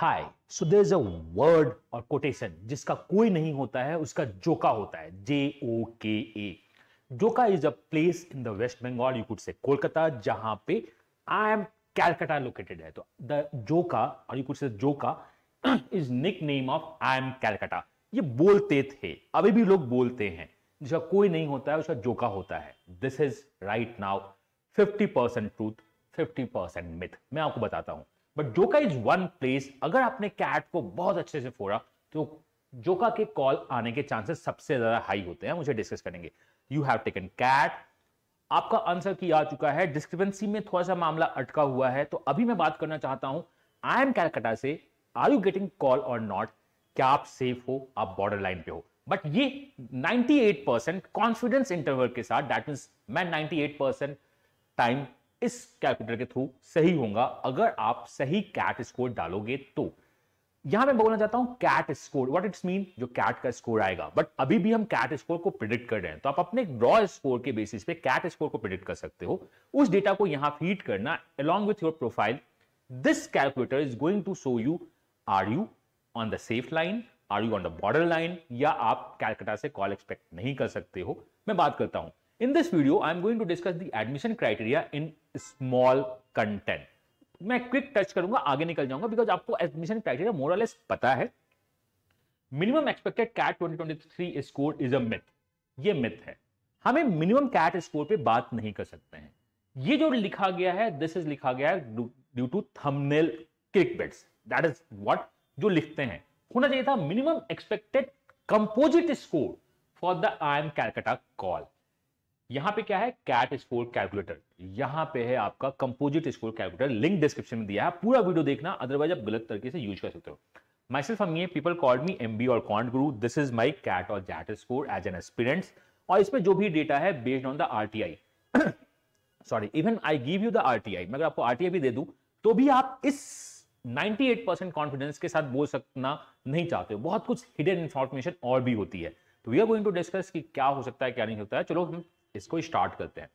hi so there is a word और quotation जिसका कोई नहीं होता है उसका जोका होता है J O K A Joka is a place in the West Bengal you could say Kolkata जहां पे आई एम कैलकाटा लोकेटेड है तो द जोका और you could say Joka is nickname of I M Calcutta ये बोलते थे अभी भी लोग बोलते हैं जिसका कोई नहीं होता है उसका जोका होता है this is right now fifty percent truth fifty percent myth मैं आपको बताता हूं but Joka is one place अगर आपने कैट को बहुत अच्छे से फोड़ा तो जोका के कॉल आने के चांसेस सबसे ज्यादा हाई होते हैं मुझे डिस्कस करेंगे यू हैव टेकन कैट आपका आंसर की आ चुका है डिस्क्रिपेंसी में थोड़ा सा मामला अटका हुआ है तो अभी मैं बात करना चाहता हूं आई एम कैलकटा से are you getting call or not क्या आप सेफ हो आप बॉर्डर लाइन पे हो बट ये 98 परसेंट कॉन्फिडेंस इंटरवल के साथ दैट मीन मैं 98 परसेंट टाइम इस कैलकुलेटर के थ्रू सही होगा अगर आप सही कैट स्कोर डालोगे तो यहां मैं बोलना चाहता हूं CAT score what it's mean जो कैट का स्कोर आएगा बट अभी भी हम कैट स्कोर को प्रिडिक्ट कर रहे हैं तो आप अपने रॉ स्कोर के बेसिस पे कैट स्कोर को प्रिडिक्ट कर सकते हो उस डेटा को यहां फीड करना along with your profile this calculator is going to show you are you on the safe line are you on the border line या आप कैलकटा से कॉल एक्सपेक्ट नहीं कर सकते हो मैं बात करता हूं in this video I am going to discuss the admission criteria in small content मैं क्विक टच करूंगा आगे निकल जाऊंगा बिकॉज आपको एडमिशन क्राइटेरिया मोरलेस पता है minimum expected CAT 2023 score is a myth ये मिथ है हमें मिनिमम कैट स्कोर पे बात नहीं कर सकते हैं ये जो लिखा गया है दिस इज लिखा गया है due to thumbnail click baits that is what जो लिखते हैं होना चाहिए था minimum expected composite score for the I M Calcutta call यहां पे क्या है कैट स्कोर कैलकुलेटर यहां पे है आपका composite score calculator link description में दिया है पूरा वीडियो देखना अदरवाइज आप गलत तरीके से यूज कर सकते हो माई सेल्फ हम ये people called me M B और कॉन्ट guru this is my CAT और XAT score as an experient और इसमें जो भी डेटा है based on the R T I sorry even I give you the R T I मैं अगर आपको आर टी आई भी दे दूं तो भी आप इस 98 परसेंट कॉन्फिडेंस के साथ बोल सकना नहीं चाहते हो बहुत कुछ हिडन इंफॉर्मेशन और भी होती है तो we are going to discuss कि क्या हो सकता है क्या नहीं होता है चलो हम इसको स्टार्ट करते हैं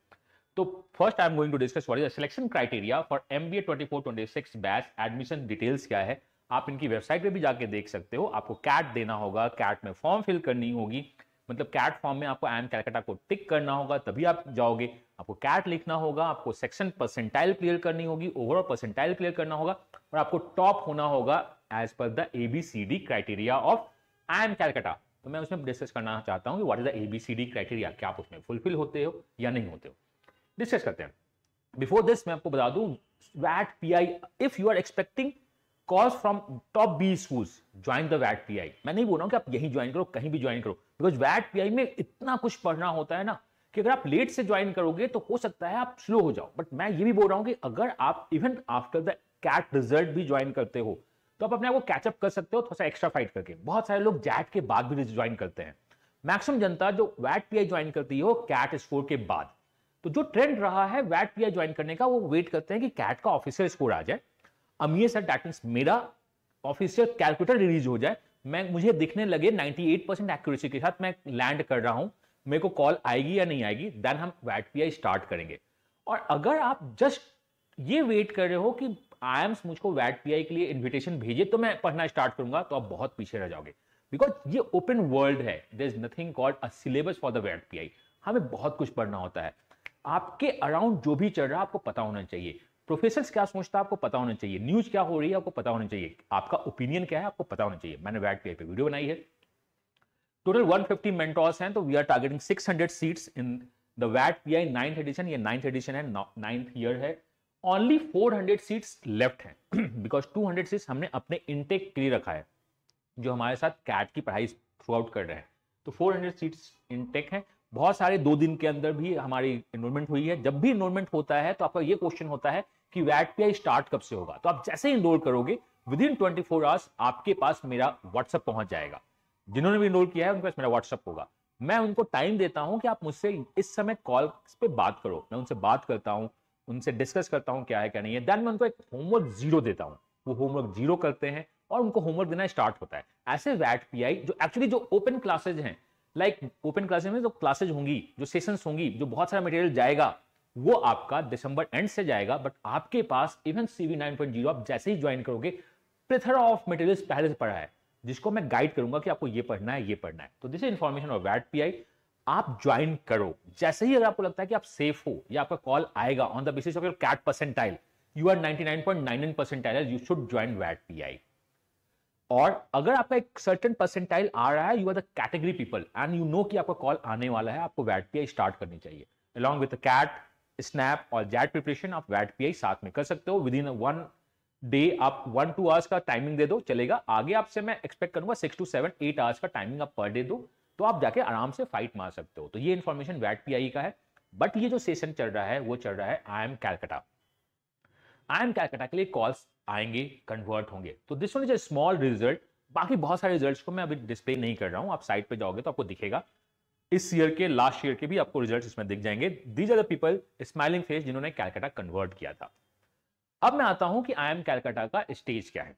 तो first I am going to discuss what is the selection criteria for M B A twenty four twenty six batch admission details क्या है आप इनकी वेबसाइट पे भी जाके देख सकते हो आपको कैट देना होगा कैट में फॉर्म फिल करनी होगी मतलब कैट फॉर्म में आपको एम कैलकटा को टिक करना होगा तभी आप जाओगे आपको कैट लिखना होगा आपको सेक्शन परसेंटाइल क्लियर करनी होगी ओवरऑल परसेंटाइल क्लियर करना होगा और आपको टॉप होना होगा as per the ABCD criteria of I M Calcutta तो मैं उसमें डिस्कस करना चाहता हूँ कि what is the A B C D criteria क्या आप उसमें फुलफिल होते हो या नहीं होते हो डिस्कस करते हैं बिफोर दिस मैं आपको बता दूं VAT P I if you are expecting cause from top B school join the वैट पी आई मैं नहीं बोल रहा हूँ कि आप यहीं ज्वाइन करो कहीं भी ज्वाइन करो बिकॉज वैट पी आई में इतना कुछ पढ़ना होता है ना कि अगर आप लेट से ज्वाइन करोगे तो हो सकता है आप स्लो हो जाओ बट मैं ये भी बोल रहा हूँ कि अगर आप even after the CAT result भी ज्वाइन करते हो तो आप अपने आप को कैचअप कर सकते हो थोड़ा सा एक्स्ट्रा फाइट करके बहुत सारे लोग जैट के बाद भी ज्वाइन करते हैं मैक्सिमम जनता जो वैट पी ज्वाइन करती है वो कैट स्कोर के बाद तो जो ट्रेंड रहा है वैट पी ज्वाइन करने का वो वेट करते हैं कि कैट का ऑफिसियल स्कोर आ जाए अमीर सर डैट मीन्स मेरा ऑफिसियल कैलकुलेटर रिलीज हो जाए मैं मुझे दिखने लगे 98 परसेंट एक्यूरेसी के साथ मैं लैंड कर रहा हूं मेरे को कॉल आएगी या नहीं आएगी देन हम वैट पी स्टार्ट करेंगे और अगर आप जस्ट ये वेट कर रहे हो कि आयम्स मुझको वैट पीआई के लिए इन्विटेशन भेजे तो मैं पढ़ना स्टार्ट करूंगा तो आप बहुत पीछे रह जाओगे बिकॉज ये ओपन वर्ल्ड है there is nothing called a syllabus for the वैट पी हमें बहुत कुछ पढ़ना होता है आपके अराउंड जो भी चल रहा है आपको पता होना चाहिए प्रोफेसर क्या सोचता है आपको पता होना चाहिए न्यूज क्या हो रही है आपको पता होना चाहिए आपका ओपिनियन क्या है आपको पता होना चाहिए मैंने वैट पीआई पे वीडियो बनाई है टोटल 150 मेंटोर्स हैं तो we are targeting 600 seats in the वैट पी आई नाइन्थ एडिशन ये नाइन्थ एडिशन है नाइन्थ ईयर है ओनली 400 सीट्स लेफ्ट हैं बिकॉज 200 सीट्स हमने अपने इनटेक के लिए रखा है जो हमारे साथ कैट की पढ़ाई थ्रू आउट कर रहे हैं तो 400 सीट्स इनटेक हैं बहुत सारे दो दिन के अंदर भी हमारी इनरोलमेंट हुई है जब भी इनरोलमेंट होता है तो आपका ये क्वेश्चन होता है कि वैट पी आई स्टार्ट कब से होगा तो आप जैसे इनरोल करोगे within twenty four hours आपके पास मेरा व्हाट्सअप पहुंच जाएगा जिन्होंने भी इनरोल किया है उनके पास मेरा व्हाट्सअप होगा मैं उनको टाइम देता हूं कि आप मुझसे इस समय कॉल पे बात करो मैं उनसे बात करता हूं उनसे डिस्कस करता हूँ क्या है क्या नहीं है देन मैं उनको एक होमवर्क जीरो देता हूँ वो होमवर्क जीरो करते हैं और उनको होमवर्क देना स्टार्ट होता है ऐसे वैट पी जो एक्चुअली जो ओपन क्लासेज हैं लाइक ओपन क्लासेज में जो क्लासेज होंगी जो सेशंस होंगी जो बहुत सारा मटेरियल जाएगा वो आपका दिसंबर एंड से जाएगा बट आपके पास even CV nine point zero आप जैसे ही ज्वाइन करोगे प्रिथर ऑफ मटेरियल पहले से पढ़ा है जिसको मैं गाइड करूंगा कि आपको ये पढ़ना है ये पढ़ना है तो दिस इन्फॉर्मेशन ऑफ वैट पी आई आप ज्वाइन करो जैसे ही अगर आपको लगता है कि आप सेफ हो या आपका कॉल आएगा on the basis of your CAT percentile you are 99.99 percentile you nine join वैट पीआई और अगर आपका एक सर्टन परसेंटाइल आ रहा है you are the category people and you know कि आपका कॉल आने वाला है आपको वैट पीआई स्टार्ट करनी चाहिए अलॉन्ग विद कैट स्नैप और जैट प्रिपरेशन आप वैट पीआई साथ में कर सकते हो विद इन वन डे आप वन टू आवर्स का टाइमिंग दे दो चलेगा आगे आपसे मैं एक्सपेक्ट करूंगा six to seven eight hours का टाइमिंग आप पर डे दो तो आप जाके आराम से फाइट मार सकते हो तो ये इन्फॉर्मेशन वैट पी का है बट ये जो सेशन चल रहा है वो चल रहा है I M Calcutta I M Calcutta के लिए कॉल्स आएंगे कन्वर्ट होंगे तो this one is a small result बाकी बहुत सारे रिजल्ट्स को मैं अभी डिस्प्ले नहीं कर रहा हूँ आप साइट पे जाओगे तो आपको दिखेगा इस ईयर के लास्ट ईयर के भी आपको रिजल्ट्स इसमें दिख जाएंगे these are the people smiling face जिन्होंने कैलकटा कन्वर्ट किया था अब मैं आता हूं कि आई एम कैलकटा का स्टेज क्या है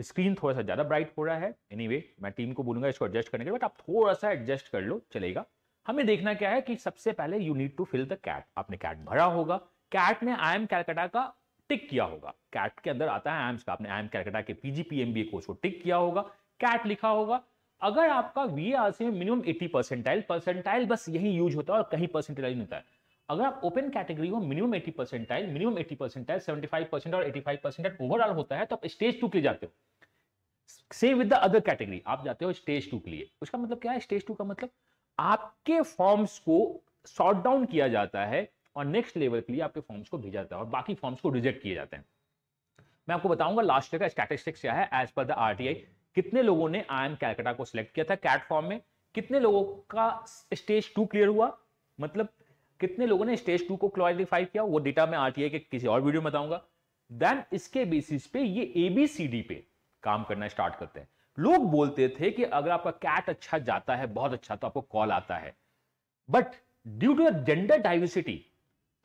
स्क्रीन थोड़ा सा ज़्यादा ब्राइट हो रहा है एनी anyway, मैं टीम को बोलूंगा इसको एडजस्ट करने के बट आप थोड़ा सा एडजस्ट कर लो चलेगा हमें देखना क्या है कि सबसे पहले you need to fill the CAT आपने कैट भरा होगा कैट ने आई एम कैलकटा का टिक किया होगा कैट के अंदर आता है एम्स का आपने आई एम कैलकटा के पी पीजीपीएमबीए कोर्स को टिक किया होगा कैट लिखा होगा अगर आपका वी में मिनिमम एटी परसेंटाइल परसेंटाइल बस यही यूज होता है और कहीं परसेंटाइल नहीं होता है अगर आप ओपन कैटेगरी हो minimum 80 percentile minimum 80 percentile 75 percent और 85 परसेंटाइल ओवरऑल होता है तो आप स्टेज टू के लिए जाते हो same with the other category आप जाते हो स्टेज टू के लिए उसका मतलब क्या है स्टेज टू का मतलब आपके फॉर्म्स को शॉर्ट डाउन किया जाता है और नेक्स्ट लेवल के लिए आपके फॉर्म्स को भेजा जाता है और बाकी फॉर्म्स को रिजेक्ट किए जाते हैं मैं आपको बताऊंगा लास्ट का स्टैटिस्टिक्स क्या है एज पर द आरटीआई कितने लोगों ने आई एम कैलकटा को सिलेक्ट किया था कैट फॉर्म में कितने लोगों का स्टेज टू क्लियर हुआ मतलब कितने लोगों ने स्टेज टू को क्वालिफाई किया वो डेटा मैं आरटीआई के किसी और वीडियो में बताऊंगा देन इसके बेसिस पे ये एबीसीडी पे काम करना स्टार्ट करते हैं लोग बोलते थे कि अगर आपका कैट अच्छा जाता है बहुत अच्छा तो आपको कॉल आता है but due to gender diversity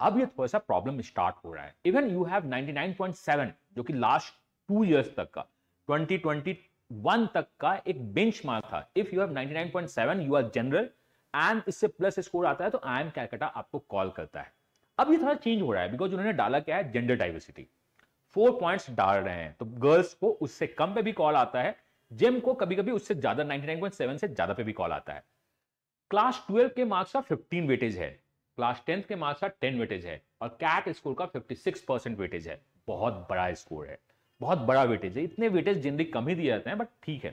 अब ये थोड़ा सा प्रॉब्लम स्टार्ट हो रहा है इवन यू हैव 99.7 जो कि लास्ट टू इयर्स तक का 2021 तक का एक बेंचमार्क था if you have 99.7 you are general and इससे प्लस स्कोर आता है तो आई एम कैलकाटा आपको कॉल करता है अब ये थोड़ा चेंज हो रहा है बिकॉज उन्होंने डाला क्या है जेंडर डाइवर्सिटी फोर पॉइंट्स डाल रहे हैं तो गर्ल्स को उससे कम पे भी कॉल आता है जिम को कभी कभी उससे ज्यादा 99.7 से ज्यादा पे भी कॉल आता है क्लास ट्वेल्व के मार्क्स का फिफ्टीन वेटेज है क्लास टेंथ के मार्क्स का टेन वेटेज है और कैट स्कोर का फिफ्टी सिक्स परसेंट वेटेज है बहुत बड़ा स्कोर है बहुत बड़ा वेटेज है इतने वेटेज जिंदगी कम ही दिए जाते हैं बट ठीक है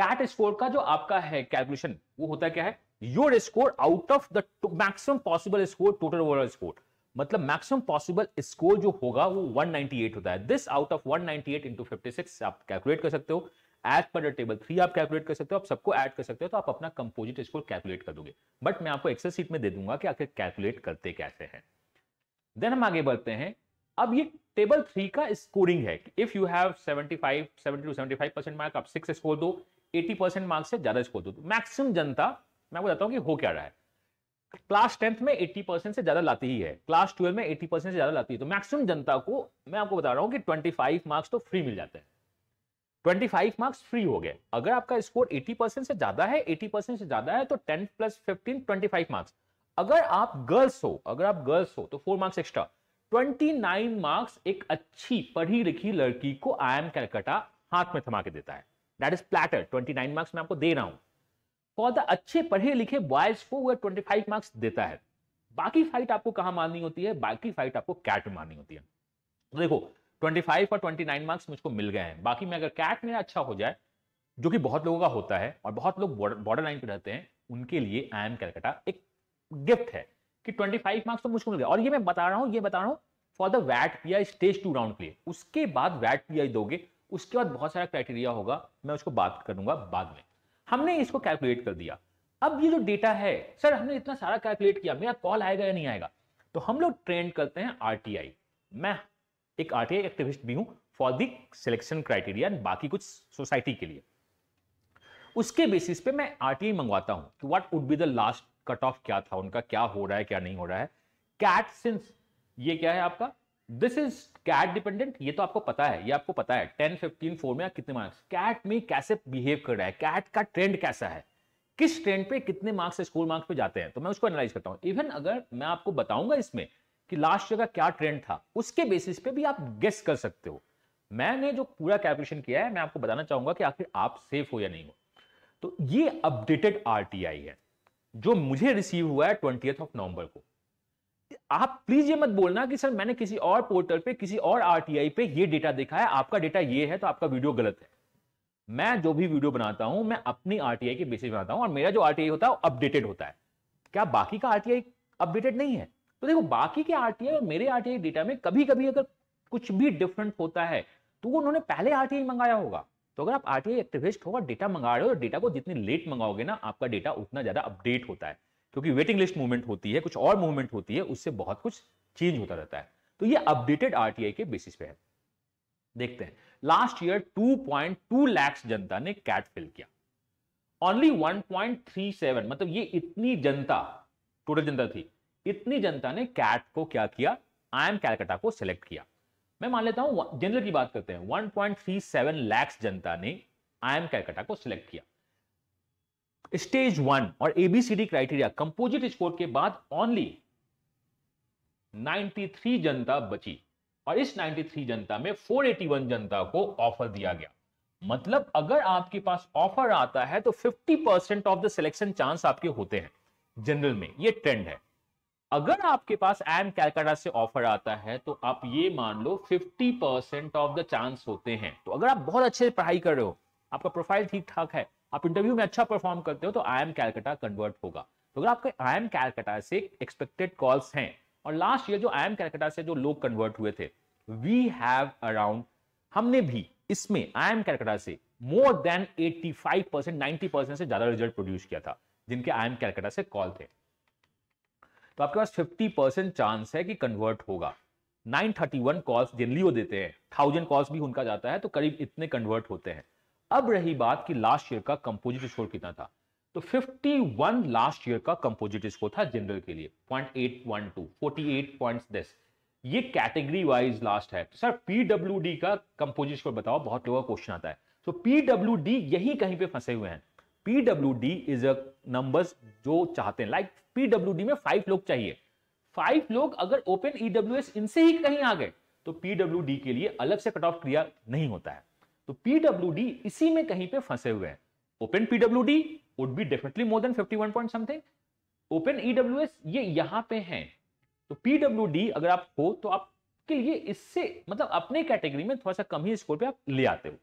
कैट स्कोर का जो आपका है कैलकुलेशन वो होता क्या है your score out of the maximum possible score total overall score मतलब मैक्सिमम पॉसिबल स्कोर जो होगा वो 198 होता है this out of 198 ninety eight आप कैलकुलेट कर सकते हो एज पर टेबल थ्री आप कैलकुलेट कर सकते हो आप सबको ऐड कर सकते हो तो आप अपना कंपोजिट स्कोर कैलकुलेट कर दोगे बट मैं आपको एक्सेस सीट में दे दूंगा कि आखिर कैलकुलेट करते कैसे हैं देन हम आगे बढ़ते हैं अब ये टेबल थ्री का स्कोरिंग है if you have 75 70 to 75 percent mark आप सिक्स स्कोर दो एटी परसेंट मार्क्स से ज्यादा स्कोर दो तो मैक्सिमम जनता मैं आपको बताता हूँ कि हो क्या रहा है क्लास टेंथ में एट्टी परसेंट से ज्यादा लाती ही है क्लास ट्वेल्व में एट्टी परसेंट से ज्यादा लाती है तो मैक्सिमम जनता को मैं आपको बता रहा हूँ कि ट्वेंटी फाइव मार्क्स तो फ्री मिल जाते हैं ट्वेंटी फाइव मार्क्स फ्री हो गए अगर आपका स्कोर एटी परसेंट से ज्यादा है एटी परसेंट से ज्यादा है तो 10 plus fifteen twenty five marks अगर आप गर्ल्स हो अगर आप गर्ल्स हो तो four marks extra twenty nine marks एक अच्छी पढ़ी लिखी लड़की को आई एम कैलकटा हाथ में थमा के देता है that is platter twenty nine marks मैं आपको दे रहा हूं फॉर द अच्छे पढ़े लिखे बॉयज को वह ट्वेंटी फाइव मार्क्स देता है बाकी फाइट आपको कहां मारनी होती है बाकी फाइट आपको कैट मारनी होती है तो देखो 25 और 29 मार्क्स मुझको मिल गए हैं बाकी मैं अगर कैट मेरा अच्छा हो जाए जो कि बहुत लोगों का होता है और बहुत लोग बॉर्डर लाइन पर रहते हैं उनके लिए आई एम कैलकटा एक गिफ्ट है कि 25 मार्क्स तो मुझको मिल गया और ये मैं बता रहा हूँ ये बता रहा हूँ फॉर द वैट P I stage two round के लिए उसके बाद वैट पी आई दोगे उसके बाद बहुत सारा क्राइटेरिया होगा मैं उसको बात करूंगा बाद में हमने इसको कैलकुलेट कर दिया अब ये जो डेटा है सर हमने इतना सारा कैलकुलेट किया मेरा कॉल आएगा या नहीं आएगा तो हम लोग ट्रेंड करते हैं आरटीआई मैं एक आरटीआई एक्टिविस्ट भी हूं फॉर दी सिलेक्शन क्राइटेरिया बाकी कुछ सोसाइटी के लिए उसके बेसिस पे मैं आरटीआई मंगवाता हूं कि what would be the last cut off क्या था उनका क्या हो रहा है क्या नहीं हो रहा है कैट सिंस ये क्या है आपका दिस इज कैट डिपेंडेंट ये तो आपको पता है ये आपको पता है टेन फिफ्टीन फोर में कितने मार्क्स कैट में कैसे बिहेव कर रहा है कैट का ट्रेंड कैसा है किस ट्रेंड पे कितने मार्क्स स्कूल मार्क्स पे जाते हैं तो मैं उसको एनालाइज करता हूँ इवन अगर मैं आपको बताऊंगा इसमें कि लास्ट ईयर का क्या ट्रेंड था उसके बेसिस पे भी आप गेस कर सकते हो मैंने जो पूरा कैलकुलेशन किया है मैं आपको बताना चाहूंगा कि आखिर आप सेफ हो या नहीं हो तो ये अपडेटेड आर है जो मुझे रिसीव हुआ है ट्वेंटी ऑफ नवंबर को आप प्लीज ये मत बोलना कि सर मैंने किसी और पोर्टल पे किसी और आरटीआई पे ये डेटा देखा है आपका डेटा ये है तो आपका वीडियो गलत है मैं जो भी वीडियो बनाता हूं मैं अपनी आरटीआई के बेसिस बनाता हूं और मेरा जो आरटीआई होता है वो अपडेटेड होता है क्या बाकी का आरटीआई अपडेटेड नहीं है तो देखो बाकी के आरटीआई और मेरे आरटीआई डेटा में कभी कभी अगर कुछ भी डिफरेंट होता है तो उन्होंने पहले आरटीआई मंगाया होगा तो अगर आप आरटीआई एक्टिविस्ट होगा डेटा मंगा रहे हो तो डेटा को जितनी लेट मंगाओगे ना आपका डेटा उतना ज्यादा अपडेट होता है क्योंकि वेटिंग लिस्ट मूवमेंट होती है कुछ और मूवमेंट होती है उससे बहुत कुछ चेंज होता रहता है तो ये अपडेटेड आरटीआई के बेसिस पे है देखते हैं लास्ट ईयर 2.2 लैक्स जनता ने कैट फिल किया ओनली 1.37 मतलब ये इतनी जनता टोटल जनता थी इतनी जनता ने कैट को क्या किया आई एम कैलकटा को सिलेक्ट किया मैं मान लेता हूं जनरल की बात करते हैं 1.37 लैक्स जनता ने आई एम कैलकटा को सिलेक्ट किया स्टेज वन और एबीसीडी क्राइटेरिया कंपोजिट स्कोर के बाद ओनली 93 जनता बची और इस 93 जनता में 481 जनता को ऑफर दिया गया मतलब अगर आपके पास ऑफर आता है तो 50 percent of the selection chance आपके होते हैं जनरल में ये ट्रेंड है अगर आपके पास आई एम कैलकाटा से ऑफर आता है तो आप ये मान लो 50 परसेंट ऑफ द चांस होते हैं तो अगर आप बहुत अच्छे से पढ़ाई कर रहे हो आपका प्रोफाइल ठीक ठाक है आप इंटरव्यू में अच्छा परफॉर्म करते हो तो आई एम कैलकटा कन्वर्ट होगा तो अगर आपके आई एम कैलकटा से एक्सपेक्टेड कॉल्स हैं और लास्ट ईयर जो आई एम कैलकटा से जो लोग कन्वर्ट हुए थे वी हैव अराउंड हमने भी इसमें आई एम कैलकटा से more than 85 percent ninety percent से ज्यादा रिजल्ट प्रोड्यूस किया था जिनके आई एम कैलकटा से कॉल थे तो आपके पास 50 परसेंट चांस है कि कन्वर्ट होगा 931 कॉल्स जनरली वो देते हैं थाउजेंड कॉल्स भी उनका जाता है तो करीब इतने कन्वर्ट होते हैं अब रही बात कि लास्ट ईयर का कंपोजिट स्कोर कितना था तो 51 लास्ट ईयर का कंपोजिट स्कोर था जनरल के लिए 0.812 पॉइंट्स दस ये कैटेगरी वाइज लास्ट है सर पीडब्ल्यूडी का कंपोजिट स्कोर बताओ बहुत लोगों का क्वेश्चन आता है तो पीडब्ल्यूडी यही कहीं पे फंसे हुए हैं पीडब्ल्यूडी इज अ नंबर्स जो चाहते हैं लाइक like, पीडब्ल्यूडी में फाइव लोग चाहिए फाइव लोग अगर ओपन ईडब्ल्यू e इनसे ही कहीं आ गए तो पीडब्ल्यूडी के लिए अलग से कट ऑफ क्रिया नहीं होता है तो पीडब्ल्यूडी इसी में कहीं पे फंसे हुए हैं open PW D would be definitely more than 51 point something open EWS ये यहां पे हैं तो पीडब्ल्यूडी अगर आप हो तो आपके लिए इससे मतलब अपने कैटेगरी में थोड़ा सा कम ही स्कोर पे आप ले आते हो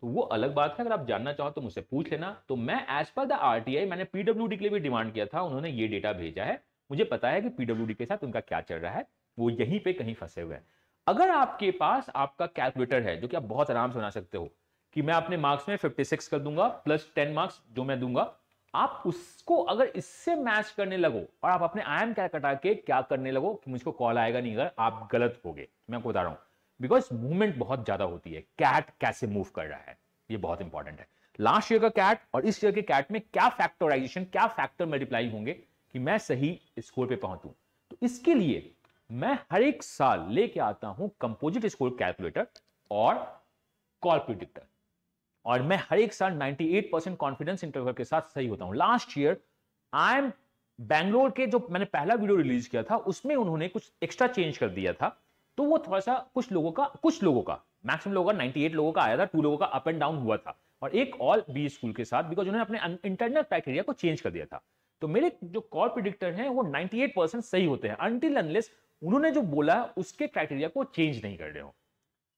तो वो अलग बात है अगर आप जानना चाहो तो मुझसे पूछ लेना तो मैं एज पर द आरटीआई मैंने पीडब्ल्यूडी के लिए भी डिमांड किया था उन्होंने ये डेटा भेजा है मुझे पता है कि पीडब्ल्यूडी के साथ उनका क्या चल रहा है वो यहीं पे कहीं फंसे हुए हैं अगर आपके पास आपका कैलकुलेटर है जो कि आप बहुत आराम से बना सकते हो कि मैं अपने मार्क्स में 56 कर दूंगा प्लस 10 मार्क्स जो मैं दूंगा आप उसको अगर इससे मैच करने लगो और आप अपने आई एम क्या कटा के क्या करने लगो कि मुझको कॉल आएगा नहीं अगर आप गलत हो गए मैं आपको बता रहा हूं बिकॉज मूवमेंट बहुत ज्यादा होती है कैट कैसे मूव कर रहा है ये बहुत इंपॉर्टेंट है लास्ट ईयर का कैट और इस ईयर के कैट में क्या फैक्टराइजेशन क्या फैक्टर मल्टीप्लाई होंगे कि मैं सही स्कोर पे पहुंचू तो इसके लिए मैं हर एक साल लेके आता हूं कंपोजिट स्कोर कैलकुलेटर और कॉल प्रिडिक्टर और मैं हर एक साल 98 परसेंट कॉन्फिडेंस इंटरवल के साथ सही होता हूं last year I M Bangalore के जो मैंने पहला वीडियो रिलीज किया था उसमें उन्होंने कुछ एक्स्ट्रा चेंज कर दिया था तो वो थोड़ा सा कुछ लोगों का कुछ लोगों का मैक्सिमम लोगों का 98 लोगों का आया था टू लोगों का अप एंड डाउन हुआ था और एक ऑल बी स्कूल के साथ बिकॉज उन्होंने अपने इंटरनल क्राइटेरिया को चेंज कर दिया था तो मेरे जो कॉल प्रिडिक्टर हैं वो 98 परसेंट सही होते हैं अनटिल अनलेस उन्होंने जो बोला उसके क्राइटेरिया को चेंज नहीं कर रहे हो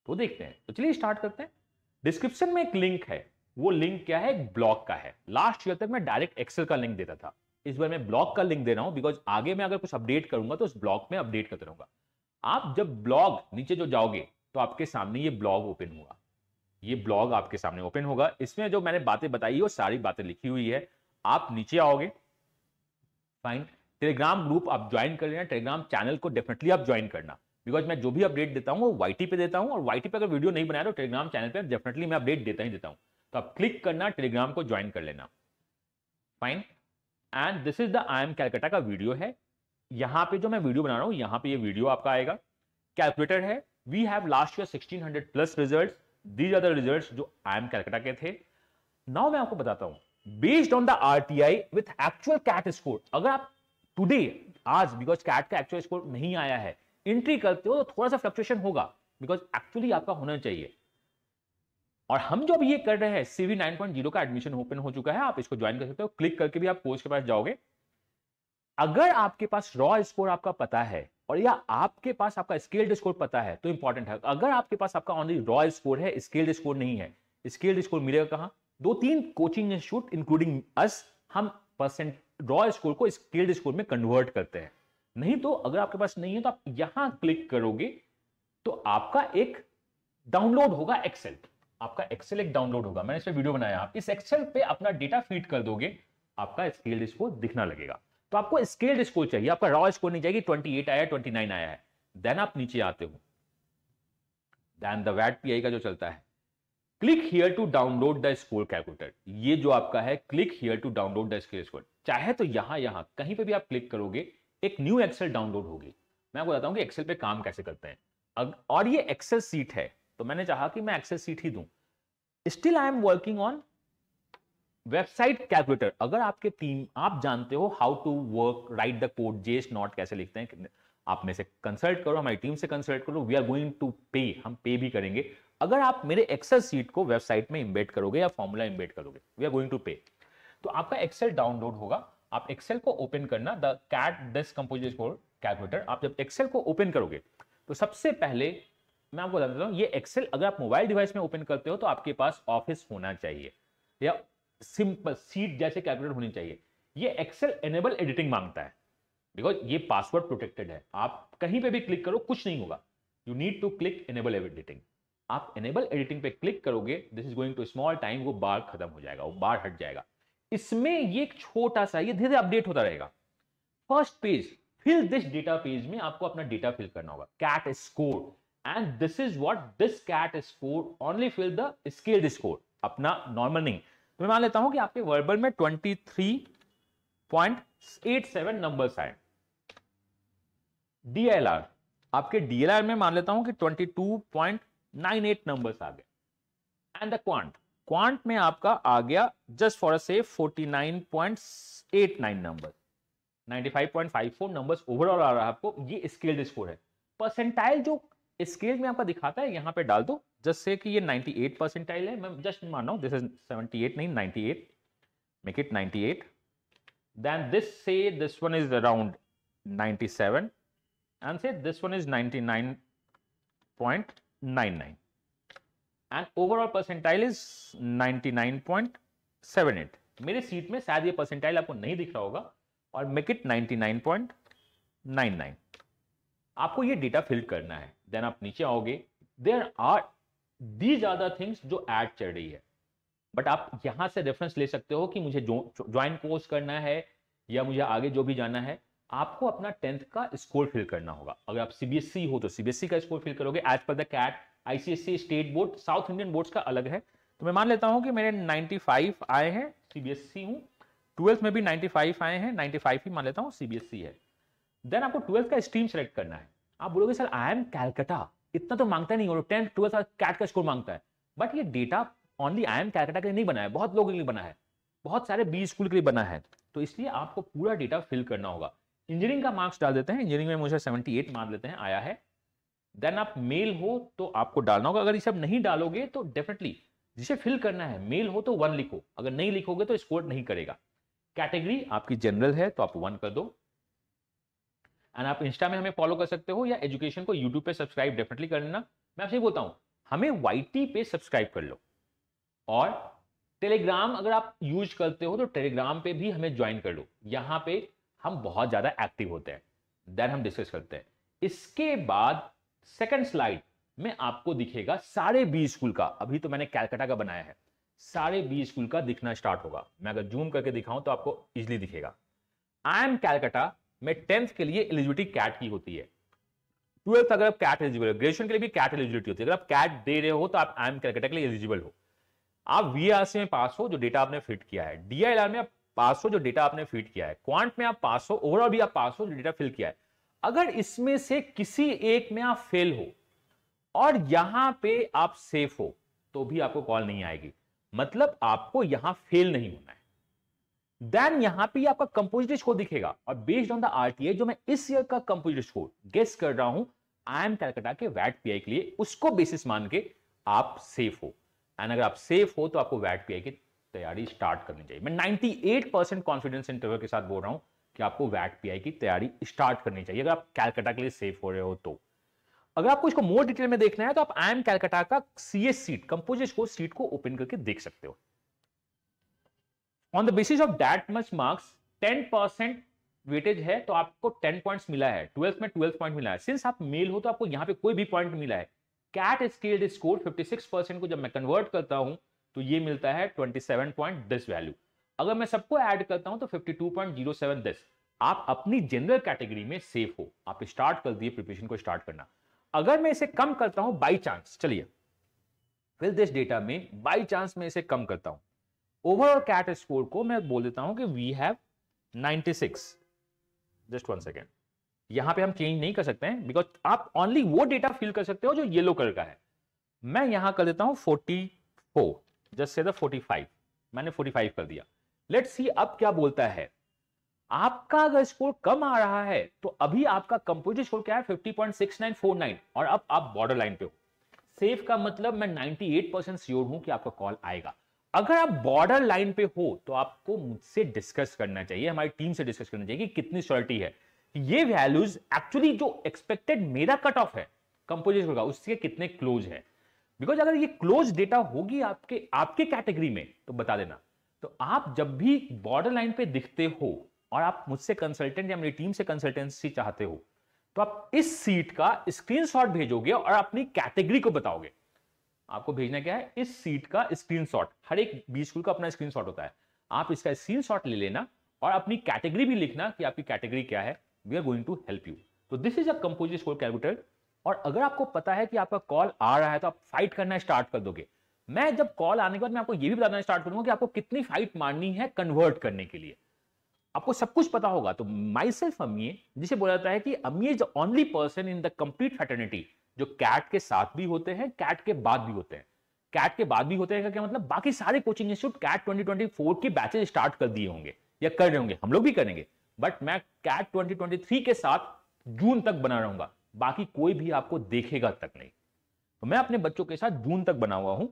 तो देखते हैं तो चलिए स्टार्ट करते हैं डिस्क्रिप्शन में एक लिंक है वो लिंक क्या है ब्लॉक का है लास्ट ईयर तक मैं डायरेक्ट एक्सेल का लिंक देता था इस बार मैं ब्लॉक का लिंक दे रहा हूं बिकॉज आगे मैं अगर कुछ अपडेट करूंगा तो उस ब्लॉक में अपडेट करते रहूंगा आप जब ब्लॉग नीचे जो जाओगे तो आपके सामने ये ब्लॉग ओपन हुआ ये ब्लॉग आपके सामने ओपन होगा इसमें जो मैंने बातें बताई वो सारी बातें लिखी हुई है आप नीचे आओगे फाइन टेलीग्राम ग्रुप आप ज्वाइन कर लेना टेलीग्राम चैनल को डेफिनेटली आप ज्वाइन करना बिकॉज मैं जो भी अपडेट देता हूँ वो वाई पे देता हूँ और वाई पे अगर वीडियो नहीं बनाया तो टेलीग्राम चैनल पर डेफिनेटली मैं अपडेट देता ही देता हूँ तो आप क्लिक करना टेलीग्राम को ज्वाइन कर लेना fine and this is the I M Calcutta का वीडियो है यहाँ पे जो मैं वीडियो बना रहा हूँ यहाँ पे ये वीडियो आपका आएगा कैलकुलेटर है we have last year sixteen hundred plus result these are the result जो आई एम कैलकटा के थे नाउ मैं आपको बताता हूँ based on the R T I with actual CAT score अगर आप टुडे आज बिकॉज कैट का एक्चुअल स्कोर नहीं आया है एंट्री करते हो तो थोड़ा सा फ्लक्चुएशन होगा बिकॉज एक्चुअली आपका होना चाहिए और हम जब ये कर रहे हैं सीवी नाइन पॉइंट जीरो का एडमिशन ओपन हो चुका है आप इसको ज्वाइन कर सकते हो क्लिक करके भी आप कोच के पास जाओगे अगर आपके पास रॉ स्कोर आपका पता है और या आपके पास आपका स्केल्ड स्कोर पता है तो इंपॉर्टेंट है अगर आपके पास आपका ऑनली रॉ स्कोर है स्केल्ड स्कोर नहीं है स्केल्ड स्कोर मिलेगा कहाँ दो तीन कोचिंग इंस्टीट्यूट इंक्लूडिंग अस हम परसेंट रॉ स्कूल को स्किल्ड स्कूल में कन्वर्ट करते हैं नहीं तो अगर आपके पास नहीं है तो आप यहां क्लिक करोगे तो आपका एक डाउनलोड होगा एक्सेल आपका एक्सेल एक डाउनलोड होगा मैंने इस पर वीडियो बनाया आप इस एक्सेल पे अपना डेटा फीड कर दोगे आपका स्केल्ड स्कोर दिखना लगेगा तो आपको स्केल्ड स्कोर चाहिए आपका रॉ स्कोर नहीं चाहिए ट्वेंटी एट आया ट्वेंटी नाइन आया है देन आप नीचे आते हो देन द वैट पी का जो चलता है click here to download the score calculator ये जो आपका है click here to download the score score चाहे तो यहां यहां कहीं पे भी आप क्लिक करोगे एक न्यू एक्सेल डाउनलोड होगी मैं आपको बताता हूँ कि एक्सेल पे काम कैसे करते हैं और ये एक्सेल सीट है तो मैंने चाहा कि मैं एक्सेल सीट ही दूं still I am working on website calculator अगर आपके टीम आप जानते हो how to work write the code JS not कैसे लिखते हैं आप में से कंसल्ट करो हमारी टीम से कंसल्ट करो वी आर गोइंग टू पे हम पे भी करेंगे अगर आप मेरे एक्सेल सीट को वेबसाइट में इम्बेट करोगे या फॉर्मूला इम्बेट करोगे वी आर गोइंग टू पे तो आपका एक्सेल डाउनलोड होगा आप एक्सेल को ओपन करना the CAT desk composite for calculator आप जब एक्सेल को ओपन करोगे तो सबसे पहले मैं आपको बता देता हूँ ये एक्सेल अगर आप मोबाइल डिवाइस में ओपन करते हो तो आपके पास ऑफिस होना चाहिए या सिंपल सीट जैसे कैलकुलेटर होनी चाहिए ये एक्सेल एनेबल एडिटिंग मांगता है बिकॉज ये पासवर्ड प्रोटेक्टेड है आप कहीं पे भी क्लिक करो कुछ नहीं होगा you need to click enable editing आप एनेबल एडिटिंग पे क्लिक करोगे this is going to small time वो बार खत्म हो जाएगा वो बार हट जाएगा इसमें ये एक छोटा सा ये धीरे अपडेट होता रहेगा first page fill this data page में आपको अपना डेटा फिल करना होगा CAT score and this is what this CAT score only fill the scaled score अपना नॉर्मल नहीं तो मैं मान लेता हूं कि आपके वर्बल में twenty three point eight seven number आए डीएलआर आपके डीएलआर में मान लेता हूं कि twenty two point nine eight number आ गए एंड द क्वांट क्वांट में आपका आ गया just for a say nine number ninety five five point four number overall आ रहा है आपको ये स्केल्ड स्कोर है परसेंटाइल जो स्केल में आपका दिखाता है यहाँ पे डाल दो जस्ट से कि ये 98 परसेंटाइल है मैं जस्ट मान रहा हूँ दिस इज 78 नहीं 98 make it 98 then this say this one is around 97 and say this one is 99 point 99 and overall percentile is 99.78 मेरे सीट में शायद ये परसेंटाइल आपको नहीं दिख रहा होगा और मेक इट 99.99 आपको ये डेटा फिल करना है देन आप नीचे आओगे there are these are things जो एड चढ़ रही है बट आप यहां से रेफरेंस ले सकते हो कि मुझे ज्वाइन कोर्स करना है या मुझे आगे जो भी जाना है आपको अपना टेंथ का स्कोर फिल करना होगा अगर आप सीबीएसई e हो तो सीबीएसई e का स्कोर फिल करोगे as per the CAT ICSE state board South Indian boards का अलग है तो मैं मान लेता हूं कि मेरे 95 आए हैं सीबीएसई e हूं ट्वेल्थ में भी 95 आए हैं 95 ही मान लेता हूं सीबीएसई है देन आपको ट्वेल्थ का स्ट्रीम सेलेक्ट करना है आप बोलोगे सर आई एम कैलकटा इतना तो मांगता नहीं और टेंथ ट्वेल्थ का कैट का स्कोर मांगता है बट ये data only I M Calcutta के लिए नहीं बना है बहुत लोगों के लिए बना है बहुत सारे बी स्कूल के लिए बना है तो इसलिए आपको पूरा डेटा फिल करना होगा इंजीनियरिंग का मार्क्स डाल देते हैं इंजीनियरिंग में मुझे 78 मार्क लेते हैं आया है देन आप मेल हो तो आपको डालना होगा अगर ये सब नहीं डालोगे तो डेफिनेटली जिसे फिल करना है मेल हो तो वन लिखो अगर नहीं लिखोगे तो स्कोर नहीं करेगा कैटेगरी आपकी जनरल है तो आप वन कर दो एंड आप इंस्टा में हमें फॉलो कर सकते हो या एजुकेशन को यूट्यूब पे सब्सक्राइब डेफिनेटली कर लेना मैं आपसे बोलता हूँ हमें वाई पे सब्सक्राइब कर लो और टेलीग्राम अगर आप यूज करते हो तो टेलीग्राम पे भी हमें ज्वाइन कर लो यहाँ पे हम बहुत ज़्यादा एक्टिव होते हैं देन हम डिस्कस करते हैं इसके बाद सेकंड स्लाइड में आपको दिखेगा साढ़े बी स्कूल का अभी तो मैंने कैलकाटा का बनाया है साढ़े बी स्कूल का दिखना स्टार्ट होगा मैं अगर जूम करके दिखाऊं तो आपको इजिली दिखेगा आई एम कैलकाटा में टेंथ के लिए एलिजिबिलिटी कैट की होती है ट्वेल्थ अगर आप कैट एलिजिबल ग्रेजुएशन के लिए भी कैट एलिजिबिलिटी होती है अगर आप कैट दे रहे हो तो आप आई एम कैलकाटा के लिए एलिजिबल हो आप वी में पास हो जो डेटा आपने फिट किया है डी में आप 500 जो डेटा आपने फीड किया है क्वांट में आप 500 ओवरऑल भी आप 500 जो डेटा फिल किया है अगर इसमें से किसी एक में आप फेल हो और यहां पे आप सेफ हो तो भी आपको कॉल नहीं आएगी मतलब आपको यहां फेल नहीं होना है देन यहां पे आपका कंपोजिट स्कोर दिखेगा और बेस्ड ऑन द आरटीए जो मैं इस ईयर का कंपोजिट स्कोर गेस कर रहा हूं आई एम कैलकटा के वैट पीआई के लिए उसको बेसिस मान के आप सेफ हो एंड अगर आप सेफ हो तो आपको वैट पीआई के तैयारी स्टार्ट करनी चाहिए मैं 98 परसेंट कॉन्फिडेंस इंटरव्यू के साथ बोल रहा हूँ कि आपको वैट पीआई की तैयारी स्टार्ट करनी चाहिए अगर आप कैलकाटा के लिए सेफ हो रहे हो तो अगर आपको इसको मोर डिटेल में देखना है तो आप आई एम कैलकाटा का सी एस सीट कंपोजिट को सीट को ओपन करके देख सकते हो on the basis of that much marks ten percent weightage है तो आपको टेन पॉइंट मिला है ट्वेल्थ में ट्वेल्थ पॉइंट मिला है सिंस आप मेल हो तो आपको यहाँ पे कोई भी पॉइंट मिला है CAT scaled score fifty six percent को जब मैं कन्वर्ट करता हूँ तो ये मिलता है 27 पॉइंट दिस वैल्यू अगर मैं सबको ऐड करता हूं तो 52.07 दिस आप अपनी जनरल कैटेगरी में सेफ हो आप स्टार्ट कर दिए प्रिपरेशन को स्टार्ट करना अगर मैं इसे कम करता हूं बाई चांस चलिए फिर दिस डेटा में बाई चांस में इसे कम करता हूं ओवरऑल कैट स्कोर को मैं बोल देता हूं कि we have 96 just one second यहां पे हम चेंज नहीं कर सकते हैं बिकॉज आप ओनली वो डेटा फिल कर सकते हो जो येलो कलर का है मैं यहां कर देता हूं 44 जस्ट से द 45 मैंने 45 कर दिया लेट्स सी अब क्या बोलता है आपका अगर स्कोर कम आ रहा है तो अभी आपका कंपोजिट स्कोर क्या है 50.6949 और अब आप बॉर्डर लाइन पे हो सेफ का मतलब मैं 98 परसेंट श्योर हूं कि आपका कॉल आएगा अगर आप बॉर्डर लाइन पे हो तो आपको मुझसे डिस्कस करना चाहिए हमारी टीम से डिस्कस करना चाहिए कि कितनी श्योरिटी है ये वैल्यूज एक्चुअली जो एक्सपेक्टेड मेरा कट ऑफ है कंपोजिट का उसके कितने क्लोज है बिकॉज अगर ये क्लोज डेटा होगी आपके आपके कैटेगरी में तो बता देना तो आप जब भी बॉर्डर लाइन पे दिखते हो और आप मुझसे कंसल्टेंट या मेरी टीम से कंसल्टेंसी चाहते हो तो आप इस सीट का स्क्रीनशॉट भेजोगे और अपनी कैटेगरी को बताओगे आपको भेजना क्या है इस सीट का स्क्रीनशॉट हर एक बी स्कूल का अपना स्क्रीनशॉट होता है आप इसका स्क्रीनशॉट ले लेना और अपनी कैटेगरी भी लिखना कि आपकी कैटेगरी क्या है we are going to help you तो this is a composite score calculator और अगर आपको पता है कि आपका कॉल आ रहा है तो आप फाइट करना स्टार्ट कर दोगे मैं जब कॉल आने के बाद मैं आपको ये भी बताना स्टार्ट करूंगा कि आपको कितनी फाइट मारनी है कन्वर्ट करने के लिए आपको सब कुछ पता होगा तो माई सेल्फ अमिये जिसे बोला जाता है कि अमिये is only person in the complete fraternity जो कैट के साथ भी होते हैं कैट के बाद भी होते हैं कैट के बाद भी होते हैं क्या मतलब बाकी सारे कोचिंग इंस्टीट्यूट कैट ट्वेंटी के बैचेज स्टार्ट कर दिए होंगे या कर रहे होंगे हम लोग भी करेंगे बट मैं कैट ट्वेंटी के साथ जून तक बना रहूंगा बाकी कोई भी आपको देखेगा तक नहीं तो मैं अपने बच्चों के साथ जून तक बना हुआ हूं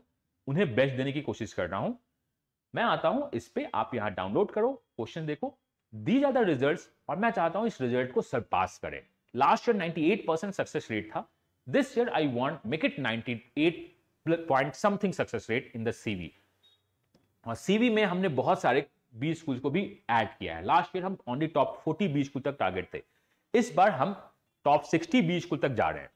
उन्हें बेस्ट देने की कोशिश कर रहा हूं मैं आता हूं इस पर आप यहां डाउनलोड करो क्वेश्चन देखो दी ज्यादा रिजल्ट और मैं चाहता हूं इस रिजल्ट को सरपास करें last year ninety success rate था this year I want make it ninety point something success rate in the CV और सीवी में हमने बहुत सारे बी स्कूल को भी ऐड किया है लास्ट ईयर हम only top forty B school तक टारगेट थे इस बार हम टॉप तो सिक्सटी बीज कुल तक जा रहे हैं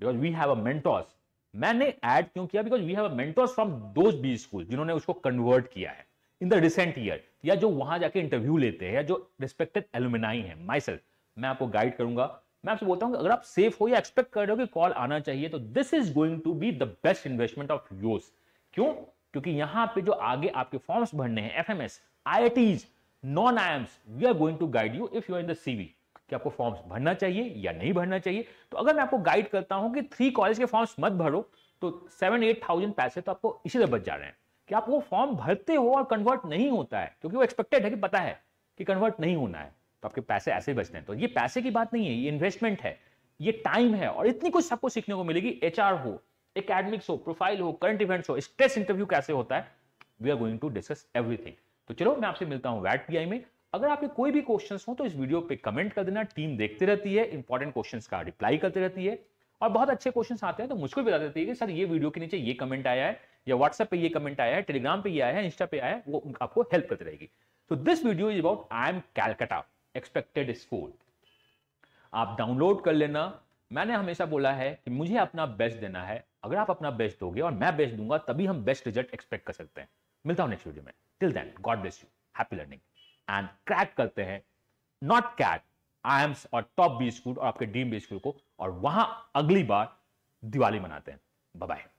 because we have a mentors मैंने ऐड क्यों किया because we have a mentors from those B's school जिन्होंने उसको कन्वर्ट किया है इन द रिसेंट ईयर या जो वहां जाके इंटरव्यू लेते हैं या जो रिस्पेक्टेड एलुमिनाई है माई सेल्फ मैं आपको गाइड करूंगा मैं आपसे बोलता हूँ अगर आप सेफ हो या एक्सपेक्ट कर रहे हो कि कॉल आना चाहिए तो this is going to be the best investment of yours क्यों क्योंकि यहाँ पे जो आगे आपके फॉर्म्स भरने हैं F M S I I Ts non I Ms we are going to guide you if you are in the CV कि आपको फॉर्म्स भरना चाहिए या नहीं भरना चाहिए तो अगर मैं आपको गाइड करता हूं कि थ्री कॉलेज के फॉर्म्स मत भरो तो सेवन एट थाउजेंड पैसे तो आपको इसी तरह बच जा रहे हैं कि आप वो फॉर्म भरते हो और कन्वर्ट नहीं होता है क्योंकि वो एक्सपेक्टेड है कि पता है कि कन्वर्ट नहीं होना है तो आपके पैसे ऐसे ही बचते हैं तो ये पैसे की बात नहीं है ये इन्वेस्टमेंट है ये टाइम है और इतनी कुछ सबको सीखने को मिलेगी एच हो एकेडमिक्स हो प्रोफाइल हो करंट इवेंट्स हो स्ट्रेस इंटरव्यू कैसे होता है we are going to discuss everything तो चलो मैं आपसे मिलता हूं वैट पी में अगर आपके कोई भी क्वेश्चन हो तो इस वीडियो पे कमेंट कर देना टीम देखते रहती है इंपॉर्टेंट क्वेश्चन का रिप्लाई करते रहती है और बहुत अच्छे क्वेश्चन आते हैं तो मुझको भी बता देती है कि सर ये वीडियो के नीचे ये कमेंट आया है या व्हाट्सएप पे ये कमेंट आया है टेलीग्राम पे ये आया है इंस्टा पे आया है वो आपको हेल्प करती रहेगी तो this video is about I M Calcutta expected score आप डाउनलोड कर लेना मैंने हमेशा बोला है कि मुझे अपना बेस्ट देना है अगर आप अपना बेस्ट दोगे और मैं बेस्ट दूंगा तभी हम बेस्ट रिजल्ट एक्सपेक्ट कर सकते हैं मिलता हूं नेक्स्ट वीडियो में till then God bless you happy learning and crack करते हैं नॉट कैट आईएम्स और टॉप बी स्कूल और आपके ड्रीम बी स्कूल को और वहां अगली बार दिवाली मनाते हैं बाय